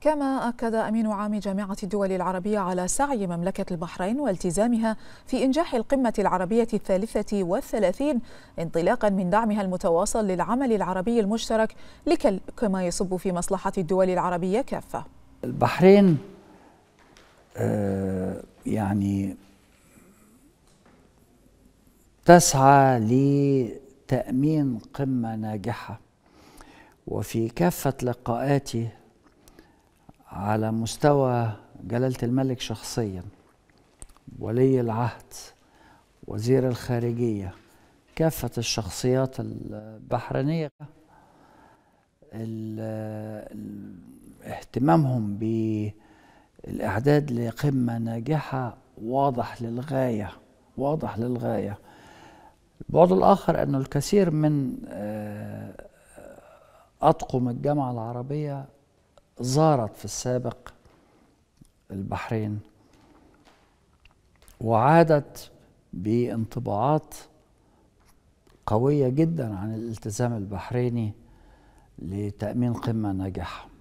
كما أكد أمين عام جامعة الدول العربية على سعي مملكة البحرين والتزامها في إنجاح القمة العربية الثالثة والثلاثين انطلاقا من دعمها المتواصل للعمل العربي المشترك كما يصب في مصلحة الدول العربية كافة البحرين آه، يعني تسعى لتأمين قمة ناجحة وفي كافة لقاءاتي على مستوى جلالة الملك شخصيا ولي العهد وزير الخارجية كافة الشخصيات البحرينية اهتمامهم بالإعداد لقمة ناجحة واضح للغاية واضح للغاية البعد الآخر أنه الكثير من آه، أطقم الجامعة العربية زارت في السابق البحرين وعادت بانطباعات قويه جدا عن الالتزام البحريني لتامين قمه ناجحه